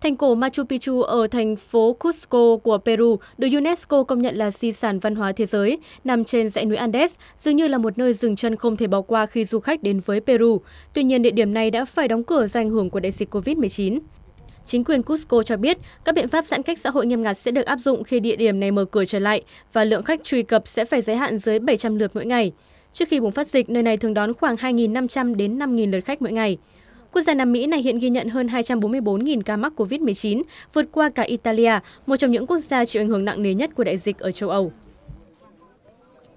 Thành cổ Machu Picchu ở thành phố Cusco của Peru được UNESCO công nhận là di sản văn hóa thế giới, nằm trên dãy núi Andes, dường như là một nơi dừng chân không thể bỏ qua khi du khách đến với Peru. Tuy nhiên, địa điểm này đã phải đóng cửa do ảnh hưởng của đại dịch COVID-19. Chính quyền Cusco cho biết các biện pháp giãn cách xã hội nghiêm ngặt sẽ được áp dụng khi địa điểm này mở cửa trở lại và lượng khách truy cập sẽ phải giới hạn dưới 700 lượt mỗi ngày. Trước khi bùng phát dịch, nơi này thường đón khoảng 2.500 đến 5.000 lượt khách mỗi ngày. Quốc gia Nam Mỹ này hiện ghi nhận hơn 244.000 ca mắc COVID-19, vượt qua cả Italia, một trong những quốc gia chịu ảnh hưởng nặng nề nhất của đại dịch ở châu Âu.